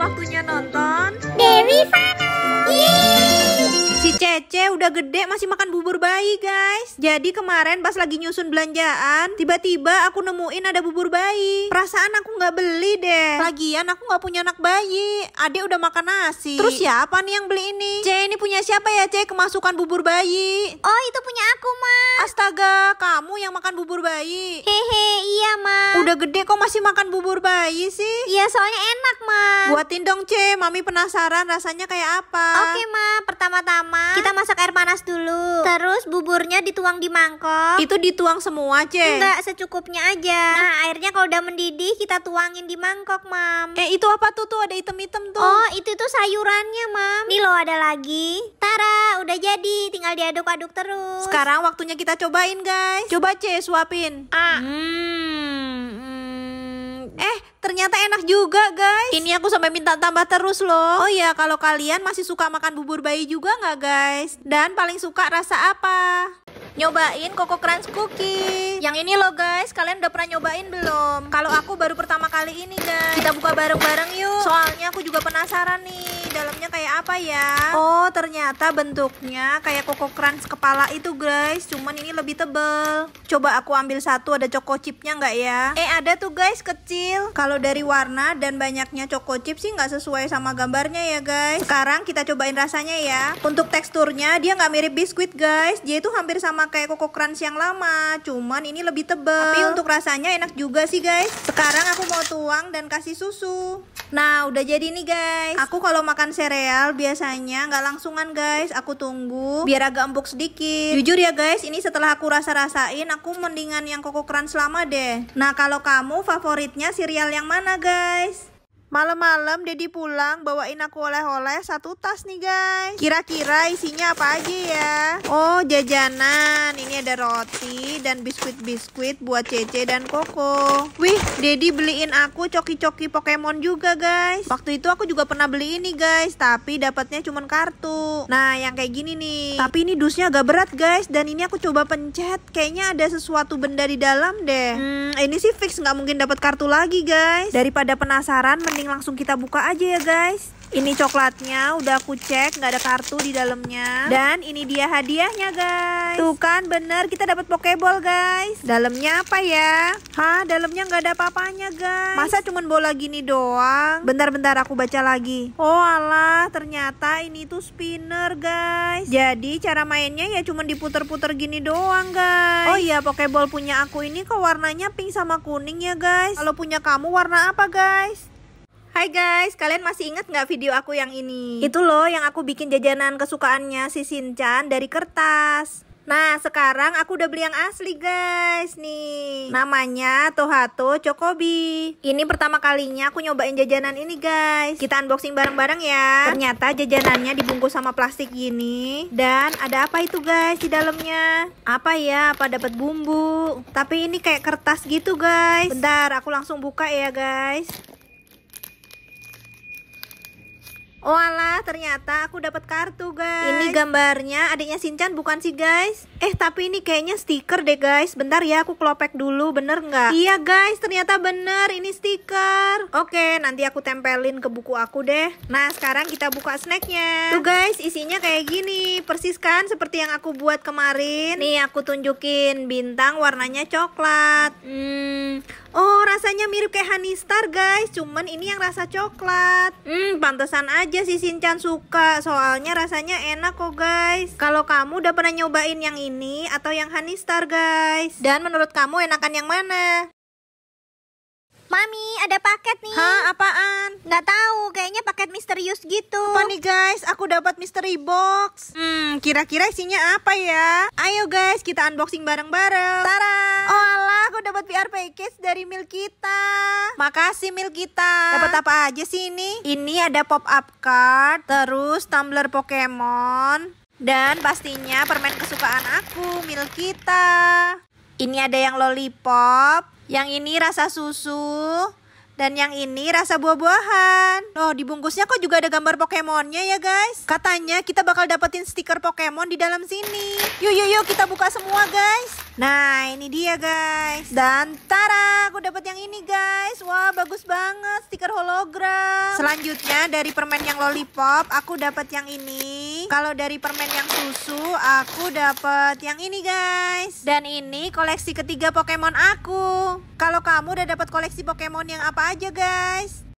waktunya nonton. Cece udah gede masih makan bubur bayi guys Jadi kemarin pas lagi nyusun belanjaan Tiba-tiba aku nemuin ada bubur bayi Perasaan aku gak beli deh Lagian aku gak punya anak bayi Adek udah makan nasi Terus siapa nih yang beli ini? C ini punya siapa ya C kemasukan bubur bayi? Oh itu punya aku ma Astaga kamu yang makan bubur bayi Hehe iya ma Udah gede kok masih makan bubur bayi sih? Iya soalnya enak ma Buatin dong C mami penasaran rasanya kayak apa Oke ma pertama-tama kita kita masak air panas dulu. Terus buburnya dituang di mangkok. Itu dituang semua, Ce? Enggak, secukupnya aja. Nah, airnya kalau udah mendidih kita tuangin di mangkok, Mam. Eh, itu apa tuh tuh ada item-item tuh? Oh, itu tuh sayurannya, Mam. Nih lo ada lagi. Tara, udah jadi. Tinggal diaduk-aduk terus. Sekarang waktunya kita cobain, guys. Coba, Ce, suapin. Ah. Hmm ternyata enak juga guys. Ini aku sampai minta tambah terus loh. Oh ya kalau kalian masih suka makan bubur bayi juga nggak guys? Dan paling suka rasa apa? nyobain Coco Crunch Cookie. Yang ini loh guys, kalian udah pernah nyobain belum? Kalau aku baru pertama kali ini guys. Kita buka bareng-bareng yuk. Soalnya aku juga penasaran nih dalamnya kayak apa ya? Oh, ternyata bentuknya kayak koko crunch kepala itu, guys. Cuman ini lebih tebel. Coba aku ambil satu, ada choco chipnya nggak ya? Eh, ada tuh, guys, kecil. Kalau dari warna dan banyaknya choco chip sih nggak sesuai sama gambarnya ya, guys. Sekarang kita cobain rasanya ya. Untuk teksturnya, dia nggak mirip biskuit, guys. Dia itu hampir sama kayak koko crunch yang lama. Cuman ini lebih tebel. Tapi untuk rasanya enak juga sih, guys. Sekarang aku mau tuang dan kasih susu. Nah, udah jadi nih, guys. Aku kalau makan makan sereal biasanya nggak langsungan guys aku tunggu biar agak empuk sedikit jujur ya guys ini setelah aku rasa-rasain aku mendingan yang koko crunch selama deh nah kalau kamu favoritnya serial yang mana guys Malam-malam Dedi pulang bawain aku oleh-oleh satu tas nih guys. Kira-kira isinya apa aja ya? Oh jajanan, ini ada roti dan biskuit-biskuit buat Cece dan Koko. Wih, Dedi beliin aku coki-coki Pokemon juga guys. Waktu itu aku juga pernah beli ini guys, tapi dapatnya cuma kartu. Nah yang kayak gini nih. Tapi ini dusnya agak berat guys, dan ini aku coba pencet, kayaknya ada sesuatu benda di dalam deh. Hmm, ini sih fix nggak mungkin dapat kartu lagi guys. Daripada penasaran, mending langsung kita buka aja ya guys ini coklatnya udah aku cek nggak ada kartu di dalamnya dan ini dia hadiahnya guys tuh kan bener kita dapat pokeball guys dalamnya apa ya hah dalamnya nggak ada apa guys masa cuman bola gini doang bentar-bentar aku baca lagi oh alah ternyata ini tuh spinner guys jadi cara mainnya ya cuman diputer-puter gini doang guys oh iya pokeball punya aku ini kok warnanya pink sama kuning ya guys kalau punya kamu warna apa guys Hai guys, kalian masih inget nggak video aku yang ini? Itu loh yang aku bikin jajanan kesukaannya si Sinchan dari kertas. Nah, sekarang aku udah beli yang asli guys nih. Namanya Tohato Cokobi. Ini pertama kalinya aku nyobain jajanan ini guys. Kita unboxing bareng-bareng ya. Ternyata jajanannya dibungkus sama plastik gini. Dan ada apa itu guys di dalamnya? Apa ya? Apa dapat bumbu? Tapi ini kayak kertas gitu guys. Bentar, aku langsung buka ya guys. Walah, oh ternyata aku dapat kartu, guys. Ini gambarnya adiknya Sinchan bukan sih, guys? Eh, tapi ini kayaknya stiker deh, guys. Bentar ya, aku kelopek dulu, bener nggak? Iya, guys, ternyata bener, ini stiker. Oke, nanti aku tempelin ke buku aku deh. Nah, sekarang kita buka snacknya. Tuh, guys, isinya kayak gini. Persis kan seperti yang aku buat kemarin. Nih, aku tunjukin bintang warnanya coklat. Hmm, honey star guys cuman ini yang rasa coklat hmm pantesan aja si Shinchan suka soalnya rasanya enak kok guys kalau kamu udah pernah nyobain yang ini atau yang honey star guys dan menurut kamu enakan yang mana Mami, ada paket nih. Hah, apaan? Nggak tahu, kayaknya paket misterius gitu. Apa nih guys, aku dapat mystery box. Hmm, kira-kira isinya apa ya? Ayo guys, kita unboxing bareng-bareng. Tara. Oh, ala Kes dari mil kita. Makasih mil kita. Dapat apa aja sih ini? Ini ada pop-up card, terus tumbler Pokemon, dan pastinya permen kesukaan aku, mil kita. Ini ada yang lollipop, yang ini rasa susu, dan yang ini rasa buah-buahan. Oh, dibungkusnya kok juga ada gambar Pokemonnya ya guys. Katanya kita bakal dapetin stiker Pokemon di dalam sini. Yuk, yuk, yuk kita buka semua guys. Nah, ini dia guys. Dan tara, aku dapat yang ini guys. Wah, bagus banget stiker hologram. Selanjutnya dari permen yang lollipop, aku dapat yang ini. Kalau dari permen yang susu, aku dapat yang ini guys. Dan ini koleksi ketiga Pokemon aku. Kalau kamu udah dapat koleksi Pokemon yang apa aja guys?